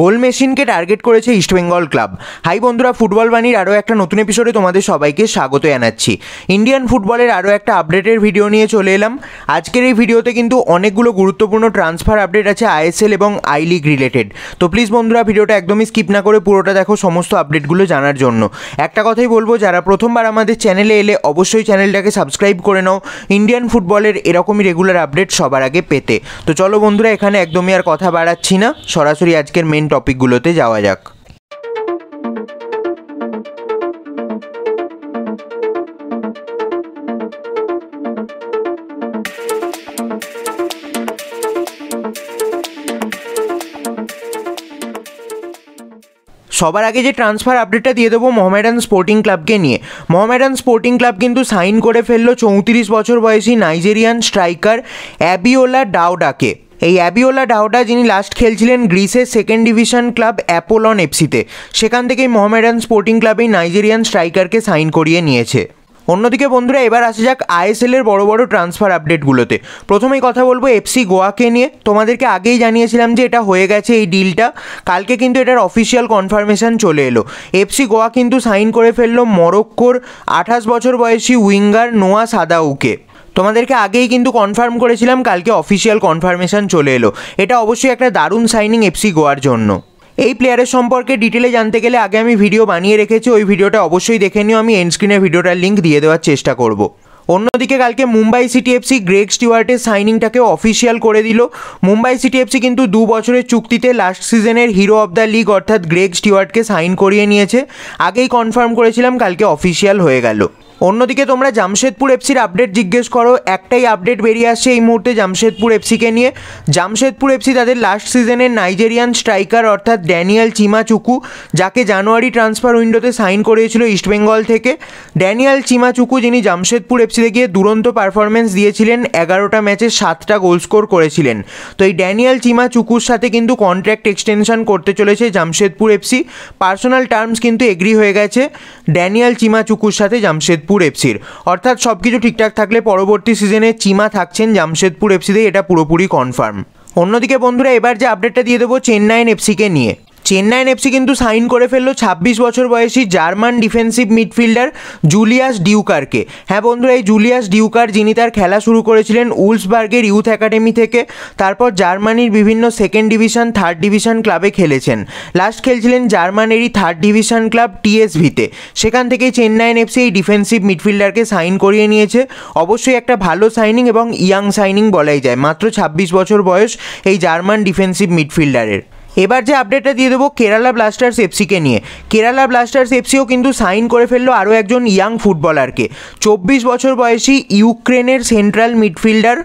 গোল মেশিনকে target করেছে East Bengal club high বন্ধুরা football বাণীর আরও একটা নতুন এপিসোডে তোমাদের সবাইকে স্বাগত জানাচ্ছি ইন্ডিয়ান ফুটবলের আরও একটা আপডেটের ভিডিও নিয়ে চলে এলাম আজকের এই ভিডিওতে কিন্তু অনেকগুলো গুরুত্বপূর্ণ ট্রান্সফার আপডেট আছে আইএসএল এবং আই লিগ রিলেটেড তো প্লিজ বন্ধুরা ভিডিওটা একদমই স্কিপ না করে পুরোটা দেখো সমস্ত আপডেটগুলো জানার জন্য একটা কথাই বলবো যারা প্রথমবার আমাদের চ্যানেলে এলে অবশ্যই চ্যানেলটাকে সাবস্ক্রাইব করে নাও ইন্ডিয়ান ফুটবলের এরকমই রেগুলার আপডেট সবার আগে পেতে তো চলো বন্ধুরা এখানে একদমই আর কথা বাড়াচ্ছি না সরাসরি আজকের মেন মেন টপিকগুলোতে যাওয়া যাক সবার আগে যে ট্রান্সফার আপডেটটা দিয়ে দেবো মোহামেডান স্পোর্টিং ক্লাবকে নিয়ে মোহামেডান স্পোর্টিং ক্লাব কিন্তু সাইন করে ফেললো চৌত্রিশ বছর বয়সী নাইজেরিয়ান স্ট্রাইকার অ্যাবিওলা ডাউডাকে এই অ্যাবিওলা ডাউডা যিনি লাস্ট খেলছিলেন গ্রিসের সেকেন্ড ডিভিশন ক্লাব অ্যাপোলন এফসিতে সেখান থেকেই মোহামেডান স্পোর্টিং ক্লাবেই নাইজেরিয়ান স্ট্রাইকারকে সাইন করিয়ে নিয়েছে অন্যদিকে বন্ধুরা এবার আসা যাক এর বড় বড় ট্রান্সফার আপডেটগুলোতে প্রথমেই কথা বলবো এফসি গোয়াকে নিয়ে তোমাদেরকে আগেই জানিয়েছিলাম যে এটা হয়ে গেছে এই ডিলটা কালকে কিন্তু এটার অফিসিয়াল কনফার্মেশন চলে এলো এফসি গোয়া কিন্তু সাইন করে ফেললো মরক্কোর আঠাশ বছর বয়সী উইঙ্গার নোয়া সাদাউকে তোমাদেরকে আগেই কিন্তু কনফার্ম করেছিলাম কালকে অফিসিয়াল কনফার্মেশন চলে এলো এটা অবশ্যই একটা দারুণ সাইনিং এফসি গোয়ার জন্য এই প্লেয়ারের সম্পর্কে ডিটেলে জানতে গেলে আগে আমি ভিডিও বানিয়ে রেখেছি ওই ভিডিওটা অবশ্যই দেখে নিও আমি এন্ড স্ক্রিনে ভিডিওটার লিঙ্ক দিয়ে দেওয়ার চেষ্টা করব অন্যদিকে কালকে মুম্বাই সিটি এফসি গ্রেগ স্টিওয়ার্টের সাইনিংটাকে অফিসিয়াল করে দিল মুম্বাই সিটি এফসি কিন্তু দু বছরের চুক্তিতে লাস্ট সিজনের হিরো অব দ্য লিগ অর্থাৎ গ্রেগ স্টিওয়ার্টকে সাইন করিয়ে নিয়েছে আগেই কনফার্ম করেছিলাম কালকে অফিসিয়াল হয়ে গেল অন্যদিকে তোমরা জামশেদপুর এফসির আপডেট জিজ্ঞেস করো একটাই আপডেট বেরিয়ে আসছে এই মুহূর্তে জামশেদপুর এফসিকে নিয়ে জামশেদপুর এফসি তাদের লাস্ট সিজনের নাইজেরিয়ান স্ট্রাইকার অর্থাৎ ড্যানিয়াল চিমাচুকু যাকে জানুয়ারি ট্রান্সফার উইন্ডোতে সাইন করেছিল ইস্টবেঙ্গল থেকে ড্যানিয়াল চিমাচুকু যিনি জামশেদপুর এফসিতে গিয়ে দুরন্ত পারফরমেন্স দিয়েছিলেন এগারোটা ম্যাচে সাতটা গোল স্কোর করেছিলেন তো এই ড্যানিয়াল চিমাচুকুর সাথে কিন্তু কন্ট্রাক্ট এক্সটেনশন করতে চলেছে জামশেদপুর এফসি পার্সোনাল টার্মস কিন্তু এগ্রি হয়ে গেছে ড্যানিয়াল চিমাচুকুর সাথে জামশেদপুর জামশেদপুর এফসির অর্থাৎ সব কিছু ঠিকঠাক থাকলে পরবর্তী সিজনে চিমা থাকছেন জামশেদপুর এফসিতে এটা পুরোপুরি কনফার্ম অন্যদিকে বন্ধুরা এবার যে আপডেটটা দিয়ে দেবো চেন্নাইন এফসিকে নিয়ে চেন্নাইন এফসি কিন্তু সাইন করে ফেলল ছাব্বিশ বছর বয়সী জার্মান ডিফেন্সিভ মিডফিল্ডার জুলিয়াস ডিউকারকে হ্যাঁ বন্ধুরা এই জুলিয়াস ডিউকার যিনি তার খেলা শুরু করেছিলেন উলসবার্গের ইউথ একাডেমি থেকে তারপর জার্মানির বিভিন্ন সেকেন্ড ডিভিশন থার্ড ডিভিশন ক্লাবে খেলেছেন লাস্ট খেলছিলেন জার্মানেরই থার্ড ডিভিশন ক্লাব টিএসভিতে সেখান থেকে চেন্নাইন এফসি এই ডিফেন্সিভ মিডফিল্ডারকে সাইন করিয়ে নিয়েছে অবশ্যই একটা ভালো সাইনিং এবং ইয়াং সাইনিং বলাই যায় মাত্র ছাব্বিশ বছর বয়স এই জার্মান ডিফেন্সিভ মিডফিল্ডারের এবার যে আপডেটটা দিয়ে দেবো কেরালা ব্লাস্টার্স এফসিকে নিয়ে কেরালা ব্লাস্টার্স এফসিও কিন্তু সাইন করে ফেললো আরও একজন ইয়াং ফুটবলারকে চব্বিশ বছর বয়সী ইউক্রেনের সেন্ট্রাল মিডফিল্ডার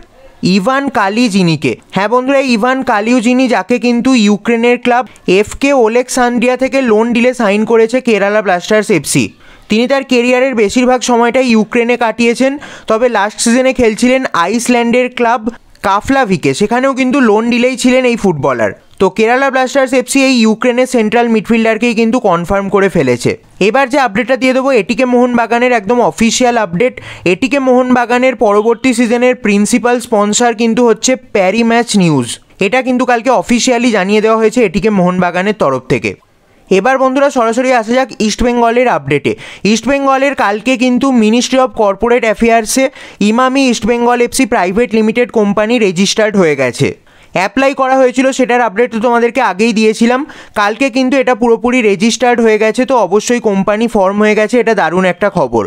ইভান কালি যিনিকে হ্যাঁ বন্ধুরা ইভান কালিও যিনি যাকে কিন্তু ইউক্রেনের ক্লাব এফকে সান্ডিয়া থেকে লোন ডিলে সাইন করেছে কেরালা ব্লাস্টার্স এফসি তিনি তার কেরিয়ারের বেশিরভাগ সময়টাই ইউক্রেনে কাটিয়েছেন তবে লাস্ট সিজনে খেলছিলেন আইসল্যান্ডের ক্লাব কাফলাভিকে সেখানেও কিন্তু লোন ডিলেই ছিলেন এই ফুটবলার তো কেরালা ব্লাস্টার্স এফসি এই ইউক্রেনের সেন্ট্রাল মিডফিল্ডারকেই কিন্তু কনফার্ম করে ফেলেছে এবার যে আপডেটটা দিয়ে দেবো এটিকে মোহনবাগানের একদম অফিসিয়াল আপডেট এটিকে মোহনবাগানের পরবর্তী সিজনের প্রিন্সিপাল স্পন্সার কিন্তু হচ্ছে প্যারি ম্যাচ নিউজ এটা কিন্তু কালকে অফিসিয়ালি জানিয়ে দেওয়া হয়েছে এটিকে মোহনবাগানের তরফ থেকে এবার বন্ধুরা সরাসরি আসা যাক ইস্টবেঙ্গলের আপডেটে ইস্টবেঙ্গলের কালকে কিন্তু ministry of corporate অ্যাফেয়ার্সে Emami East Bengal FC private limited company registered হয়ে গেছে অ্যাপ্লাই করা হয়েছিল সেটার আপডেট তো তোমাদেরকে আগেই দিয়েছিলাম কালকে কিন্তু এটা পুরোপুরি রেজিস্টার্ড হয়ে গেছে তো অবশ্যই কোম্পানি ফর্ম হয়ে গেছে এটা দারুণ একটা খবর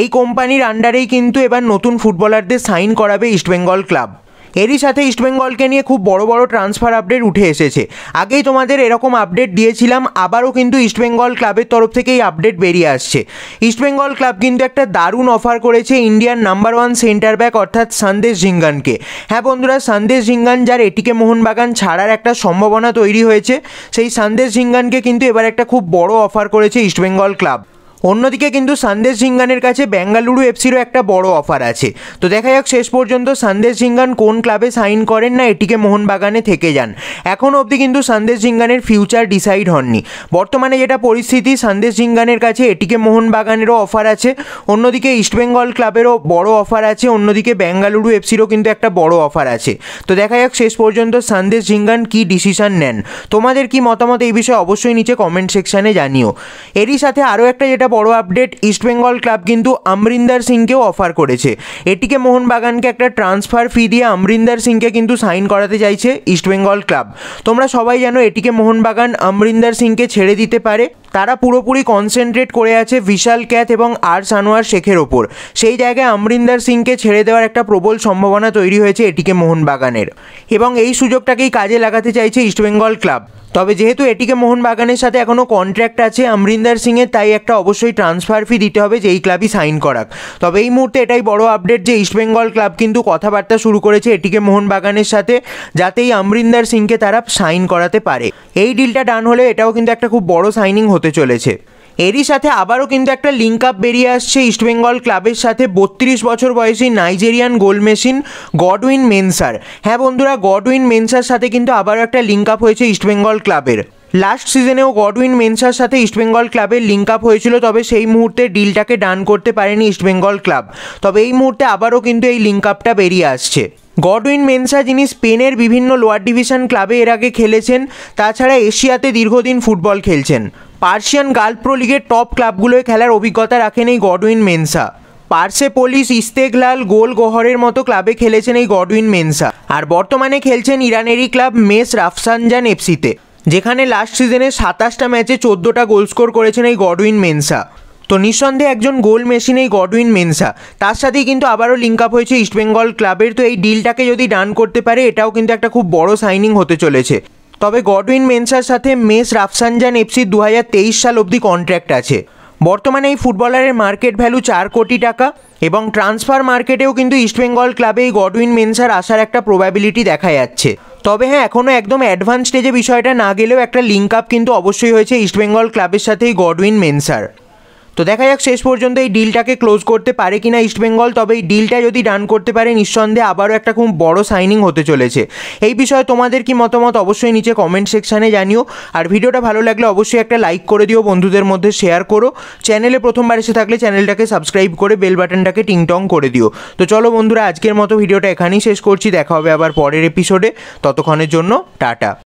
এই কোম্পানির আন্ডারেই কিন্তু এবার নতুন ফুটবলারদের সাইন করাবে ইস্টবেঙ্গল ক্লাব এরই সাথে ইস্টবেঙ্গলকে নিয়ে খুব বড় বড় ট্রান্সফার আপডেট উঠে এসেছে আগেই তোমাদের এরকম আপডেট দিয়েছিলাম আবারও কিন্তু ইস্টবেঙ্গল ক্লাবের তরফ থেকে এই আপডেট বেরিয়ে আসছে ইস্টবেঙ্গল ক্লাব কিন্তু একটা দারুণ অফার করেছে ইন্ডিয়ার নাম্বার ওয়ান সেন্টার ব্যাক অর্থাৎ সন্দেশ ঝিঙ্গানকে হ্যাঁ বন্ধুরা সন্দেশ ঝিঙ্গান যার এটিকে মোহনবাগান ছাড়ার একটা সম্ভাবনা তৈরি হয়েছে সেই সন্দেশ ঝিঙ্গানকে কিন্তু এবার একটা খুব বড় অফার করেছে ইস্টবেঙ্গল ক্লাব অন্যদিকে কিন্তু সন্দেশ ঝিঙ্গানের কাছে বেঙ্গালুরু এফসিরও একটা বড় অফার আছে তো দেখা যাক শেষ পর্যন্ত সন্দেশ ঝিঙ্গান কোন ক্লাবে সাইন করেন না এটিকে মোহনবাগানে থেকে যান এখন অবধি কিন্তু সন্দেশ ঝিঙ্গানের ফিউচার ডিসাইড হননি বর্তমানে যেটা পরিস্থিতি সন্দেশ ঝিঙ্গানের কাছে এটিকে মোহনবাগানেরও অফার আছে অন্যদিকে ইস্টবেঙ্গল ক্লাবেরও বড় অফার আছে অন্যদিকে বেঙ্গালুরু এফসিরও কিন্তু একটা বড় অফার আছে তো দেখা যাক শেষ পর্যন্ত সন্দেশ ঝিঙ্গান কি ডিসিশন নেন তোমাদের কি মতামত এই বিষয়ে অবশ্যই নিচে কমেন্ট সেকশানে জানিও এরই সাথে আরও একটা যেটা বড় আপডেট ইস্টবেঙ্গল ক্লাব কিন্তু আমরিন্দার সিংকেও অফার করেছে এটিকে মোহনবাগানকে একটা ট্রান্সফার ফি দিয়ে আমরিন্দার সিংকে কিন্তু সাইন করাতে চাইছে ইস্টবেঙ্গল ক্লাব তোমরা সবাই জানো এটিকে মোহনবাগান আমরিন্দার সিংকে ছেড়ে দিতে পারে তারা পুরোপুরি কনসেন্ট্রেট করে আছে বিশাল ক্যাথ এবং আর সানোয়ার শেখের ওপর সেই জায়গায় আমরিন্দার সিংকে ছেড়ে দেওয়ার একটা প্রবল সম্ভাবনা তৈরি হয়েছে এটিকে মোহনবাগানের এবং এই সুযোগটাকেই কাজে লাগাতে চাইছে ইস্টবেঙ্গল ক্লাব তবে যেহেতু এটিকে মোহনবাগানের সাথে এখনও কন্ট্র্যাক্ট আছে আমরিন্দার সিংয়ের তাই একটা অবশ্যই ট্রান্সফার ফি দিতে হবে যেই ক্লাবই সাইন করাক তবে এই মুহূর্তে এটাই বড় আপডেট যে ইস্টবেঙ্গল ক্লাব কিন্তু কথাবার্তা শুরু করেছে এটিকে মোহনবাগানের সাথে যাতেই এই আমরিন্দার সিংকে তারা সাইন করাতে পারে এই ডিলটা ডান হলে এটাও কিন্তু একটা খুব বড় সাইনিং হতে হতে চলেছে এরই সাথে আবারও কিন্তু একটা লিঙ্ক আপ বেরিয়ে আসছে ইস্টবেঙ্গল ক্লাবের সাথে বত্রিশ বছর বয়সী নাইজেরিয়ান গোল মেশিন গডউইন মেনসার হ্যাঁ বন্ধুরা গডউইন মেনসার সাথে কিন্তু আবারও একটা লিঙ্ক আপ হয়েছে ইস্টবেঙ্গল ক্লাবের লাস্ট সিজনেও গডউইন মেনসার সাথে ইস্টবেঙ্গল ক্লাবের লিঙ্ক আপ হয়েছিল তবে সেই মুহূর্তে ডিলটাকে ডান করতে পারেনি ইস্টবেঙ্গল ক্লাব তবে এই মুহূর্তে আবারও কিন্তু এই লিঙ্ক আপটা বেরিয়ে আসছে গডউইন মেনসা যিনি স্পেনের বিভিন্ন লোয়ার ডিভিশন ক্লাবে এর আগে খেলেছেন তাছাড়া এশিয়াতে দীর্ঘদিন ফুটবল খেলছেন পার্সিয়ান গার্ল প্রো লিগের টপ ক্লাবগুলোয় খেলার অভিজ্ঞতা রাখেন এই Godwin Mensah Persepolis Esteghlal Gol গহরের মতো ক্লাবে খেলেছেন এই গডউইন মেনসা আর বর্তমানে খেলছেন ইরানেরই ক্লাব মেস রাফসানজান এফসিতে যেখানে লাস্ট সিজনে সাতাশটা ম্যাচে চোদ্দোটা গোল স্কোর করেছেন এই গডউইন মেনসা তো নিঃসন্দেহে একজন গোল মেশিন এই গডউইন মেনসা তার সাথেই কিন্তু আবারও লিঙ্ক আপ হয়েছে ইস্টবেঙ্গল ক্লাবের তো এই ডিলটাকে যদি ডান করতে পারে এটাও কিন্তু একটা খুব বড় সাইনিং হতে চলেছে তবে গডউইন মেনসার সাথে মেস রাফসানজান এফসি দু সাল অবধি কন্ট্র্যাক্ট আছে বর্তমানে এই ফুটবলারের মার্কেট ভ্যালু চার কোটি টাকা এবং ট্রান্সফার মার্কেটেও কিন্তু ইস্টবেঙ্গল ক্লাবে এই গডউইন মেনসার আসার একটা প্রবাবিলিটি দেখা যাচ্ছে তবে হ্যাঁ এখনও একদম অ্যাডভান্স স্টেজে বিষয়টা না গেলেও একটা লিঙ্ক আপ কিন্তু অবশ্যই হয়েছে ইস্টবেঙ্গল ক্লাবের সাথে এই গডউইন মেনসার তো দেখা যাক শেষ পর্যন্ত এই ডিলটাকে ক্লোজ করতে পারে কিনা ইস্টবেঙ্গল তবে এই ডিলটা যদি ডান করতে পারে নিঃসন্দেহে আবারও একটা খুব বড় সাইনিং হতে চলেছে এই বিষয়ে তোমাদের কি মতামত অবশ্যই নিচে কমেন্ট সেকশানে জানিও আর ভিডিওটা ভালো লাগলে অবশ্যই একটা লাইক করে দিও বন্ধুদের মধ্যে শেয়ার করো চ্যানেলে প্রথমবার এসে থাকলে চ্যানেলটাকে সাবস্ক্রাইব করে বেল বাটনটাকে টিংটং করে দিও তো চলো বন্ধুরা আজকের মতো ভিডিওটা এখানেই শেষ করছি দেখা হবে আবার পরের এপিসোডে ততক্ষণের জন্য টাটা